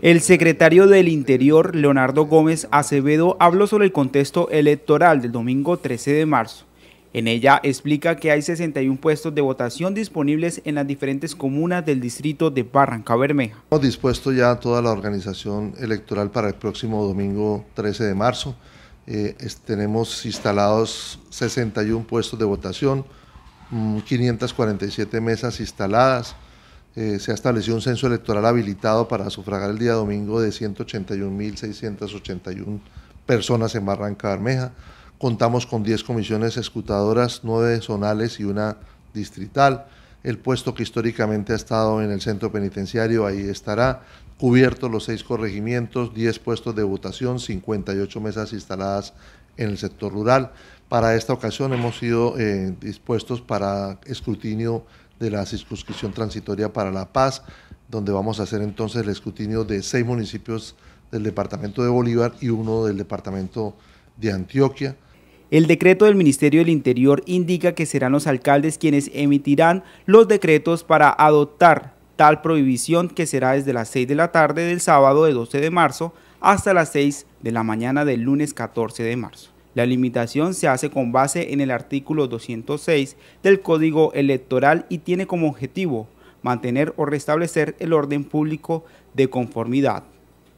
El secretario del Interior, Leonardo Gómez Acevedo, habló sobre el contexto electoral del domingo 13 de marzo. En ella explica que hay 61 puestos de votación disponibles en las diferentes comunas del distrito de Barranca Bermeja. Hemos dispuesto ya toda la organización electoral para el próximo domingo 13 de marzo. Eh, tenemos instalados 61 puestos de votación, 547 mm, mesas instaladas, eh, se ha establecido un censo electoral habilitado para sufragar el día domingo de 181.681 personas en Barranca Bermeja. Contamos con 10 comisiones escutadoras, 9 zonales y una distrital. El puesto que históricamente ha estado en el centro penitenciario, ahí estará. cubierto los seis corregimientos, 10 puestos de votación, 58 mesas instaladas en el sector rural. Para esta ocasión hemos sido eh, dispuestos para escrutinio de la circunscripción transitoria para La Paz, donde vamos a hacer entonces el escrutinio de seis municipios del departamento de Bolívar y uno del departamento de Antioquia. El decreto del Ministerio del Interior indica que serán los alcaldes quienes emitirán los decretos para adoptar tal prohibición que será desde las seis de la tarde del sábado de 12 de marzo hasta las seis de la mañana del lunes 14 de marzo. La limitación se hace con base en el artículo 206 del Código Electoral y tiene como objetivo mantener o restablecer el orden público de conformidad.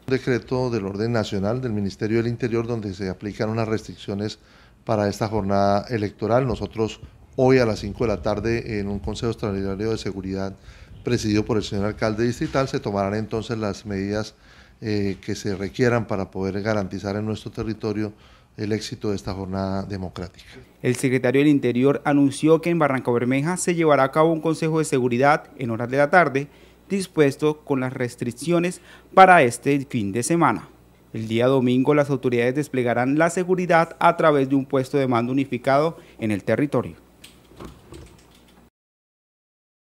Un decreto del orden nacional del Ministerio del Interior donde se aplican unas restricciones para esta jornada electoral. Nosotros hoy a las 5 de la tarde en un Consejo Extraordinario de Seguridad presidido por el señor alcalde distrital se tomarán entonces las medidas eh, que se requieran para poder garantizar en nuestro territorio el éxito de esta jornada democrática. El secretario del Interior anunció que en Barranco Bermeja se llevará a cabo un consejo de seguridad en horas de la tarde, dispuesto con las restricciones para este fin de semana. El día domingo las autoridades desplegarán la seguridad a través de un puesto de mando unificado en el territorio.